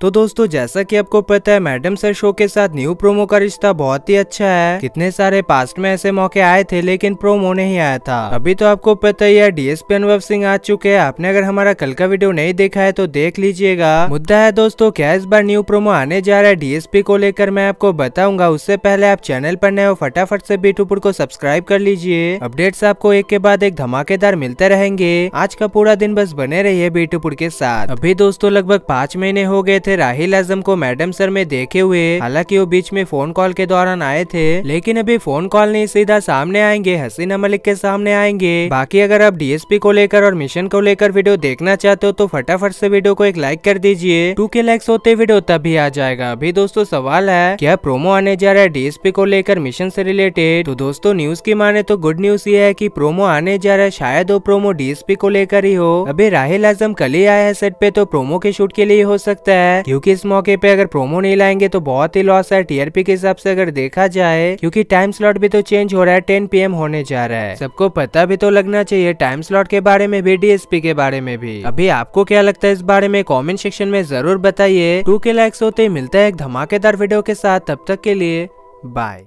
तो दोस्तों जैसा कि आपको पता है मैडम सर शो के साथ न्यू प्रोमो का रिश्ता बहुत ही अच्छा है कितने सारे पास्ट में ऐसे मौके आए थे लेकिन प्रोमो नहीं आया था अभी तो आपको पता ही है डीएसपी अनुभव सिंह आ चुके हैं आपने अगर हमारा कल का वीडियो नहीं देखा है तो देख लीजिएगा मुद्दा है दोस्तों क्या इस बार न्यू प्रोमो आने जा रहा है डीएसपी को लेकर मैं आपको बताऊंगा उससे पहले आप चैनल पर नए हो फटाफट से बीटूपुर को सब्सक्राइब कर लीजिए अपडेट आपको एक के बाद एक धमाकेदार मिलते रहेंगे आज का पूरा दिन बस बने रही बीटूपुर के साथ अभी दोस्तों लगभग पाँच महीने हो गए थे राहिल आजम को मैडम सर में देखे हुए हालांकि वो बीच में फोन कॉल के दौरान आए थे लेकिन अभी फोन कॉल नहीं सीधा सामने आएंगे हसीना मलिक के सामने आएंगे बाकी अगर आप डीएसपी को लेकर और मिशन को लेकर वीडियो देखना चाहते हो तो फटाफट से वीडियो को एक लाइक कर दीजिए टू के लाइक्स होते वीडियो तभी आ जाएगा अभी दोस्तों सवाल है क्या प्रोमो आने जा रहा है डीएसपी को लेकर मिशन से रिलेटेड तो दोस्तों न्यूज की माने तो गुड न्यूज ये है की प्रोमो आने जा रहा है शायद वो प्रोमो डीएसपी को लेकर ही हो अभी राहिल आजम कल ही आया है सेट पे तो प्रोमो के शूट के लिए हो सकता है है क्योंकि इस मौके पे अगर प्रोमो नहीं लाएंगे तो बहुत ही लॉस है टीआरपी के हिसाब से अगर देखा जाए क्योंकि टाइम स्लॉट भी तो चेंज हो रहा है टेन पी होने जा रहा है सबको पता भी तो लगना चाहिए टाइम स्लॉट के बारे में भी डीएसपी के बारे में भी अभी आपको क्या लगता है इस बारे में कॉमेंट सेक्शन में जरूर बताइए टू के लाइक्स होते मिलता है एक धमाकेदार वीडियो के साथ तब तक के लिए बाय